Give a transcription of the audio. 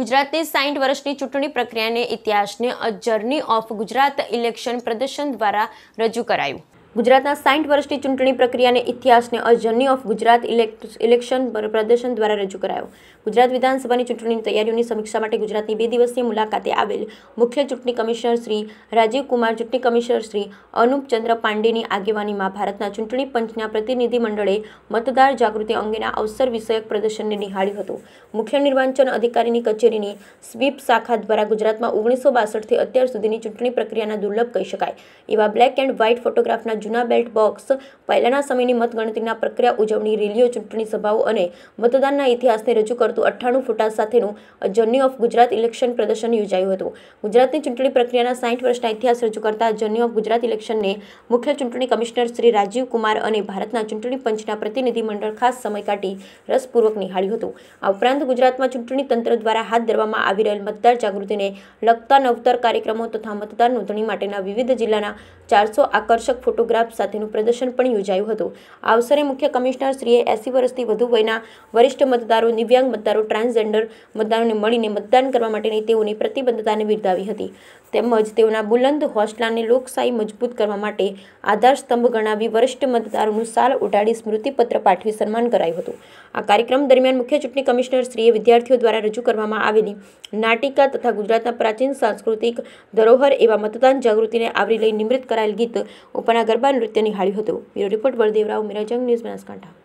ગુજરાતની સાઠ વર્ષની ચૂંટણી પ્રક્રિયાને ઇતિહાસને a journey of Gujarat election પ્રદર્શન દ્વારા રજૂ કરાયું ગુજરાતના સાઠ વર્ષની ચૂંટણી પ્રક્રિયાને ઇતિહાસને a journey of Gujarat election પ્રદર્શન દ્વારા રજૂ કરાયો ગુજરાત વિધાનસભાની ચૂંટણીની તૈયારીઓની સમીક્ષા માટે ગુજરાતની બે દિવસની મુલાકાતે આવેલ મુખ્ય ચૂંટણી કમિશનર શ્રી રાજીવ કુમાર ચૂંટણી કમિશનર શ્રી અનુપચંદ્ર પાંડેની આગેવાનીમાં ભારતના ચૂંટણી પંચના પ્રતિનિધિમંડળે મતદાર જાગૃતિ અંગેના અવસર વિષયક પ્રદર્શનને નિહાળ્યું હતું મુખ્ય નિર્વાચન અધિકારીની કચેરીની સ્વીપ શાખા દ્વારા ગુજરાતમાં ઓગણીસો બાસઠથી અત્યાર સુધીની ચૂંટણી પ્રક્રિયાના દુર્લભ કહી શકાય એવા બ્લેક એન્ડ વ્હાઇટ ફોટોગ્રાફના જર્ની ઓફ બેલ્ટ બોક્સ પહેલાના સમયની મત ગણતરીના પ્રક્રિયા ઉજવણી રેલીઓ ચૂંટણી સભાઓ અને મતદાનના ઇતિહાસને રજૂ કરતું 98 ફૂટના સાથીનું અર્જની ઓફ ગુજરાત ઇલેક્શન પ્રદર્શન યોજાયું હતું ગુજરાતની ચૂંટણી પ્રક્રિયાના 60 વર્ષના ઇતિહાસને રજૂ કરતા જર્ની ઓફ ગુજરાત ઇલેક્શનને મુખ્ય ચૂંટણી કમિશનર શ્રી राजीव કુમાર અને ભારતના ચૂંટણી પંચના પ્રતિનિધિ મંડળ ખાસ સમય કાટી રસપૂર્વક નિહાળ્યો હતો આ ઉપરાંત ગુજરાતમાં ચૂંટણી તંત્ર દ્વારા હાથ ધરવામાં આવી રહેલ મતદાર જાગૃતિને લક્તા નવતર કાર્યક્રમો તથા મતદાર નોંધણી માટેના વિવિધ જિલ્લાના 400 આકર્ષક ફોટો ગ્રામ સાથીનું પ્રદર્શન પણ યોજાયું હતું અવસરે મુખ્ય કમિશનર શ્રીએ 80 વર્ષથી વધુ વયના વરિષ્ઠ મતદારો, નિવયાંગ મતદારો, ટ્રાન્સજેન્ડર મતદારોને મળીને મતદાન કરવા માટે નીતેઓની પ્રતિબદ્ધતાને બિરદાવી હતી તેમજ તેઓના बुलंद હોસ્ટેલને લોકશાઈ મજબૂત કરવા માટે આદાર સ્તંભ ગણાવી વરિષ્ઠ મતદારોનો સાલ ઓટાળી સ્મૃતિપત્ર પાઠવી સન્માન કરાયું હતું આ કાર્યક્રમ દરમિયાન મુખ્ય ચૂંટણી કમિશનર શ્રીએ વિદ્યાર્થીઓ દ્વારા રજૂ કરવામાં આવેલી નાટિકા તથા ગુજરાતના પ્રાચીન સાંસ્કૃતિક धरोहर એવા મતદાન જાગૃતિને આવરી લે નિમ્રત કરાયેલ ગીત ઓપનાગર ગરબા નૃત્ય નિહાળ્યું હતું બ્યુરો રિપોર્ટ બળદેવરાવ મેરાજંગ ન્યૂઝ બનાસકાંઠા